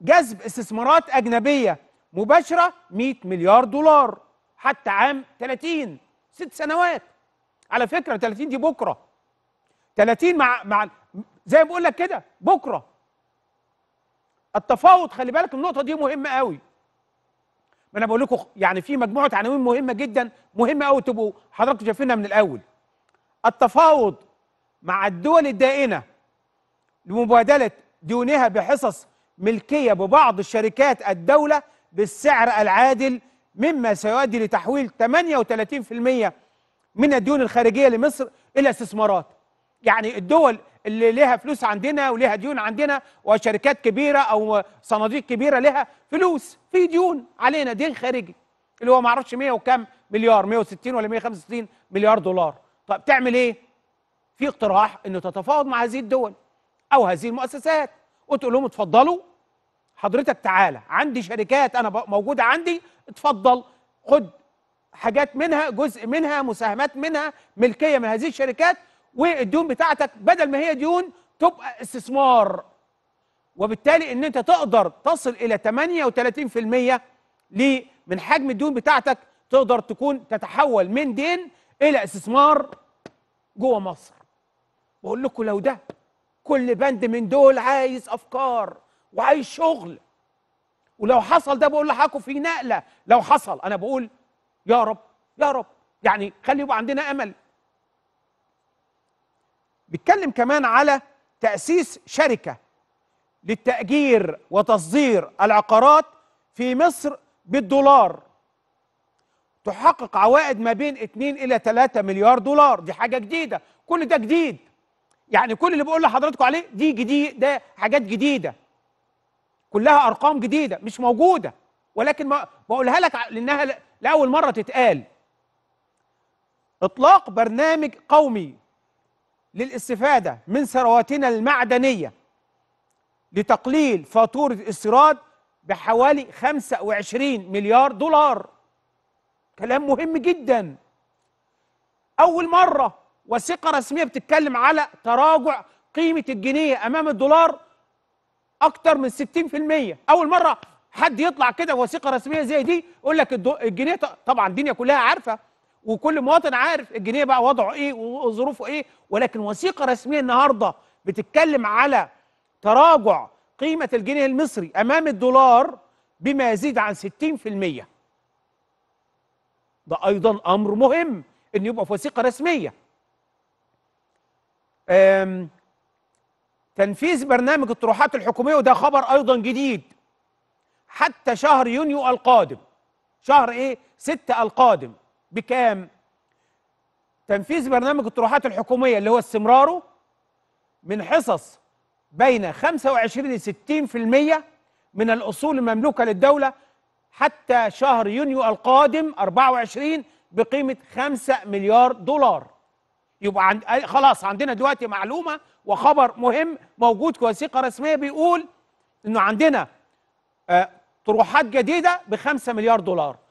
جذب استثمارات أجنبية مباشرة 100 مليار دولار حتى عام 30 ست سنوات على فكرة 30 دي بكرة 30 مع مع زي ما بقول لك كده بكرة التفاوض خلي بالك النقطة دي مهمة قوي ما انا بقول لكم يعني في مجموعه عناوين مهمه جدا مهمه قوي تبقوا حضراتكم شايفينها من الاول التفاوض مع الدول الدائنه لمبادله ديونها بحصص ملكية ببعض الشركات الدولة بالسعر العادل مما سيؤدي لتحويل 38% من الديون الخارجية لمصر إلى استثمارات يعني الدول اللي لها فلوس عندنا ولها ديون عندنا وشركات كبيرة أو صناديق كبيرة لها فلوس في ديون علينا دين خارجي اللي هو معرفش 100 وكام مليار 160 ولا 165 مليار دولار طب تعمل ايه؟ في اقتراح انه تتفاوض مع هذه الدول او هذه المؤسسات وتقول لهم اتفضلوا حضرتك تعالى عندي شركات انا موجوده عندي اتفضل خد حاجات منها جزء منها مساهمات منها ملكيه من هذه الشركات والديون بتاعتك بدل ما هي ديون تبقى استثمار وبالتالي ان انت تقدر تصل الى 38% ل من حجم الديون بتاعتك تقدر تكون تتحول من دين الى استثمار جوه مصر بقول لكم لو ده كل بند من دول عايز افكار وعايز شغل ولو حصل ده بقول لحضراتكم في نقله لو حصل انا بقول يا رب يا رب يعني خلي يبقى عندنا امل بيتكلم كمان على تاسيس شركه للتاجير وتصدير العقارات في مصر بالدولار تحقق عوائد ما بين 2 الى 3 مليار دولار دي حاجه جديده كل ده جديد يعني كل اللي بقول لحضراتكم عليه دي جديد ده حاجات جديده كلها ارقام جديده مش موجوده ولكن ما بقولها لك لانها لاول مره تتقال اطلاق برنامج قومي للاستفاده من ثرواتنا المعدنيه لتقليل فاتوره الاستيراد بحوالي 25 مليار دولار كلام مهم جدا اول مره وثيقه رسميه بتتكلم على تراجع قيمه الجنيه امام الدولار اكتر من 60% اول مره حد يطلع كده وثيقه رسميه زي دي يقول لك الجنيه طبعا الدنيا كلها عارفه وكل مواطن عارف الجنيه بقى وضعه ايه وظروفه ايه ولكن وثيقه رسميه النهارده بتتكلم على تراجع قيمه الجنيه المصري امام الدولار بما يزيد عن 60% ده ايضا امر مهم ان يبقى في وثيقه رسميه تنفيذ برنامج الطروحات الحكوميه وده خبر ايضا جديد حتى شهر يونيو القادم شهر ايه؟ ستة القادم بكام؟ تنفيذ برنامج الطروحات الحكوميه اللي هو استمراره من حصص بين 25 ل 60% من الاصول المملوكه للدوله حتى شهر يونيو القادم 24 بقيمه 5 مليار دولار يبقى عند خلاص عندنا دلوقتي معلومه وخبر مهم موجود في وثيقه رسميه بيقول انه عندنا آه، طروحات جديده بخمسة مليار دولار